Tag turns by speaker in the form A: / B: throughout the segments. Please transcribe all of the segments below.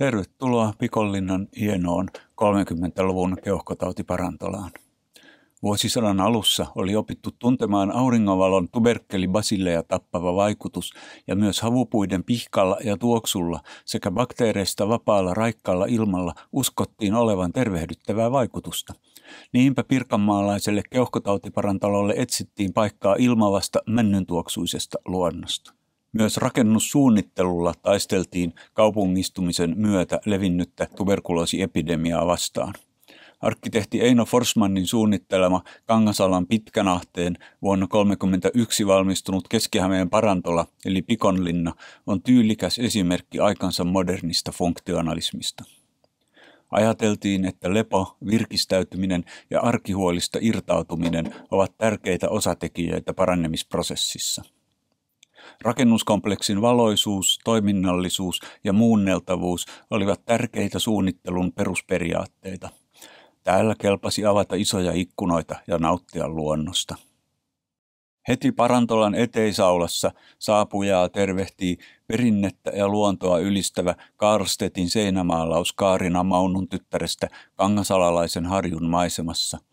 A: Tervetuloa Pikollinnan hienoon 30-luvun keuhkotautiparantolaan. Vuosisadan alussa oli opittu tuntemaan auringonvalon basilleja tappava vaikutus ja myös havupuiden pihkalla ja tuoksulla sekä bakteereista vapaalla raikkaalla ilmalla uskottiin olevan tervehdyttävää vaikutusta. Niinpä pirkanmaalaiselle keuhkotautiparantalolle etsittiin paikkaa ilmavasta männyntuoksuisesta luonnosta. Myös rakennussuunnittelulla taisteltiin kaupungistumisen myötä levinnyttä tuberkuloosiepidemiaa vastaan. Arkkitehti Eino Forsmannin suunnittelema Kangasalan pitkänahteen vuonna 1931 valmistunut Keski-Hämeen parantola eli Pikonlinna on tyylikäs esimerkki aikansa modernista funktionalismista. Ajateltiin, että lepo, virkistäytyminen ja arkihuolista irtautuminen ovat tärkeitä osatekijöitä parannemisprosessissa. Rakennuskompleksin valoisuus, toiminnallisuus ja muunneltavuus olivat tärkeitä suunnittelun perusperiaatteita. Täällä kelpasi avata isoja ikkunoita ja nauttia luonnosta. Heti Parantolan eteisaulassa saapujaa tervehtii perinnettä ja luontoa ylistävä Karstetin seinämaalaus Kaarina Maunun tyttärestä Kangasalalaisen harjun maisemassa –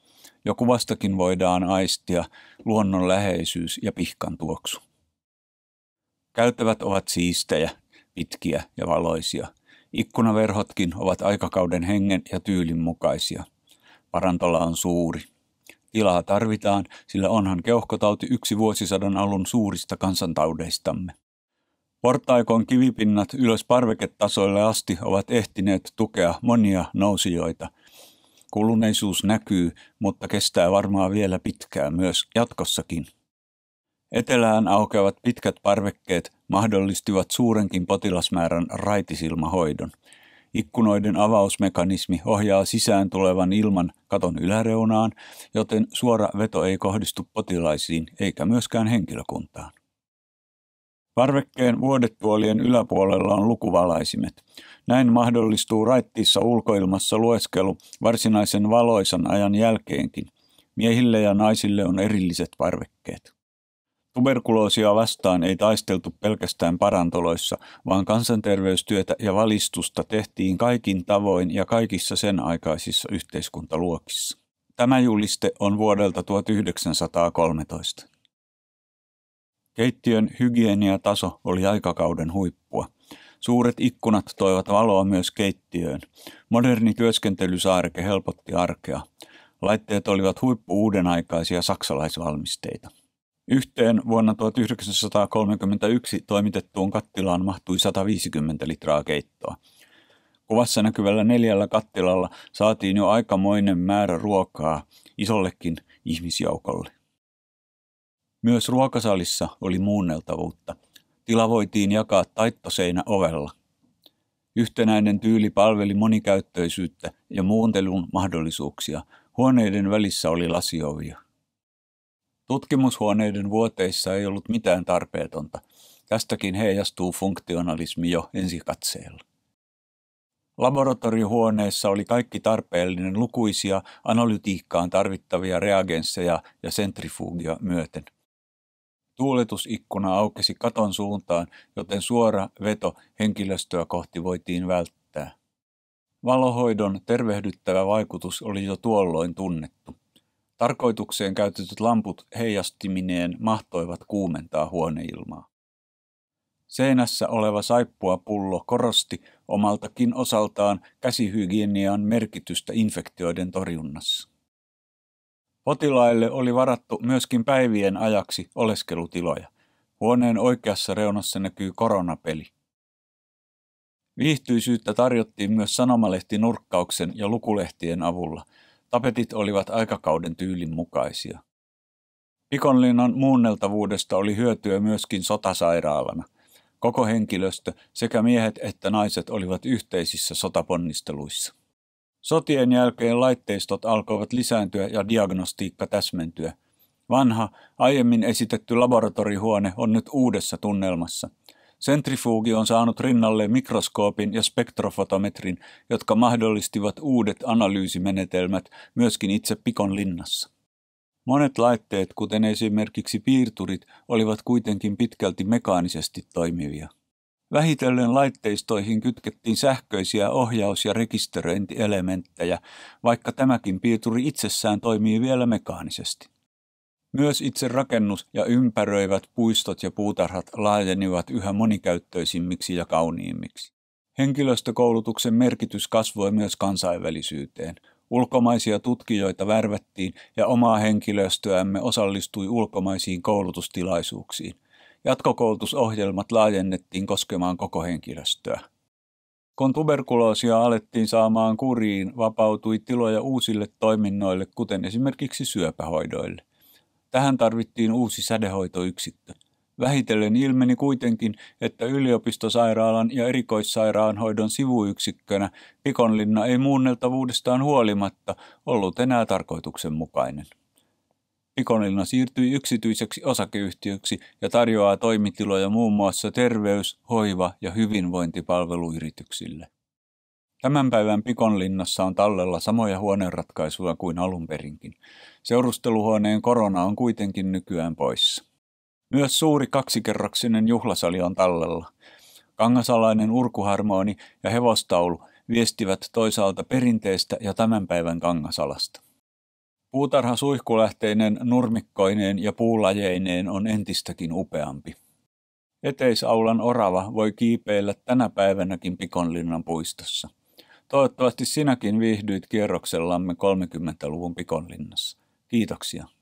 A: Joku vastakin voidaan aistia luonnon läheisyys ja pihkan tuoksu. Käytävät ovat siistejä, pitkiä ja valoisia. Ikkunaverhotkin ovat aikakauden hengen ja tyylin mukaisia. Parantola on suuri. Tilaa tarvitaan, sillä onhan keuhkotauti yksi vuosisadan alun suurista kansantaudeistamme. Portaikon kivipinnat ylös parveketasoille asti ovat ehtineet tukea monia nousijoita. Kuluneisuus näkyy, mutta kestää varmaan vielä pitkään myös jatkossakin. Etelään aukeavat pitkät parvekkeet mahdollistivat suurenkin potilasmäärän raitisilmahoidon. Ikkunoiden avausmekanismi ohjaa sisään tulevan ilman katon yläreunaan, joten suora veto ei kohdistu potilaisiin eikä myöskään henkilökuntaan. Parvekkeen vuodetuolien yläpuolella on lukuvalaisimet. Näin mahdollistuu raittiissa ulkoilmassa lueskelu varsinaisen valoisan ajan jälkeenkin. Miehille ja naisille on erilliset parvekkeet. Tuberkuloosia vastaan ei taisteltu pelkästään parantoloissa, vaan kansanterveystyötä ja valistusta tehtiin kaikin tavoin ja kaikissa sen aikaisissa yhteiskuntaluokissa. Tämä juliste on vuodelta 1913. Keittiön hygieniataso oli aikakauden huippua. Suuret ikkunat toivat valoa myös keittiöön. Moderni työskentelysaareke helpotti arkea. Laitteet olivat huippu uudenaikaisia saksalaisvalmisteita. Yhteen vuonna 1931 toimitettuun kattilaan mahtui 150 litraa keittoa. Kuvassa näkyvällä neljällä kattilalla saatiin jo aikamoinen määrä ruokaa isollekin ihmisjoukolle. Myös ruokasalissa oli muunneltavuutta. Tila voitiin jakaa taittoseinä ovella. Yhtenäinen tyyli palveli monikäyttöisyyttä ja muuntelun mahdollisuuksia. Huoneiden välissä oli lasiovia. Tutkimushuoneiden vuoteissa ei ollut mitään tarpeetonta. Tästäkin heijastuu funktionalismi jo ensikatseella. Laboratoriohuoneessa oli kaikki tarpeellinen lukuisia analytiikkaan tarvittavia reagensseja ja sentrifugia myöten. Tuuletusikkuna aukesi katon suuntaan, joten suora veto henkilöstöä kohti voitiin välttää. Valohoidon tervehdyttävä vaikutus oli jo tuolloin tunnettu. Tarkoitukseen käytetyt lamput heijastimineen mahtoivat kuumentaa huoneilmaa. Seinässä oleva saippua pullo korosti omaltakin osaltaan käsihygienian merkitystä infektioiden torjunnassa. Potilaille oli varattu myöskin päivien ajaksi oleskelutiloja. Huoneen oikeassa reunassa näkyy koronapeli. Viihtyisyyttä tarjottiin myös sanomalehtinurkkauksen ja lukulehtien avulla – Tapetit olivat aikakauden tyylin mukaisia. Pikonlinnan muunneltavuudesta oli hyötyä myöskin sotasairaalana. Koko henkilöstö, sekä miehet että naiset olivat yhteisissä sotaponnisteluissa. Sotien jälkeen laitteistot alkoivat lisääntyä ja diagnostiikka täsmentyä. Vanha, aiemmin esitetty laboratorihuone on nyt uudessa tunnelmassa – Sentrifuugi on saanut rinnalle mikroskoopin ja spektrofotometrin, jotka mahdollistivat uudet analyysimenetelmät myöskin itse Pikon linnassa. Monet laitteet, kuten esimerkiksi piirturit, olivat kuitenkin pitkälti mekaanisesti toimivia. Vähitellen laitteistoihin kytkettiin sähköisiä ohjaus- ja rekisteröintielementtejä, vaikka tämäkin piirturi itsessään toimii vielä mekaanisesti. Myös itse rakennus ja ympäröivät puistot ja puutarhat laajenivat yhä monikäyttöisimmiksi ja kauniimmiksi. Henkilöstökoulutuksen merkitys kasvoi myös kansainvälisyyteen. Ulkomaisia tutkijoita värvättiin ja omaa henkilöstöämme osallistui ulkomaisiin koulutustilaisuuksiin. Jatkokoulutusohjelmat laajennettiin koskemaan koko henkilöstöä. Kun tuberkuloosia alettiin saamaan kuriin, vapautui tiloja uusille toiminnoille, kuten esimerkiksi syöpähoidoille. Tähän tarvittiin uusi sädehoitoyksikkö. Vähitellen ilmeni kuitenkin, että yliopistosairaalan ja erikoissairaanhoidon sivuyksikkönä Pikonlinna ei muunneltavuudestaan huolimatta ollut enää tarkoituksenmukainen. Pikonlinna siirtyi yksityiseksi osakeyhtiöksi ja tarjoaa toimitiloja muun muassa terveys-, hoiva- ja hyvinvointipalveluyrityksille. Tämän päivän Pikonlinnassa on tallella samoja huoneenratkaisuja kuin alun perinkin. Seurusteluhuoneen korona on kuitenkin nykyään poissa. Myös suuri kaksikerroksinen juhlasali on tallella. Kangasalainen urkuharmoni ja hevostaulu viestivät toisaalta perinteistä ja tämän päivän kangasalasta. Puutarha suihkulähteinen nurmikkoineen ja puulajeineen on entistäkin upeampi. Eteisaulan orava voi kiipeillä tänä päivänäkin Pikonlinnan puistossa. Toivottavasti sinäkin viihdyit kierroksellamme 30-luvun pikonlinnassa. Kiitoksia.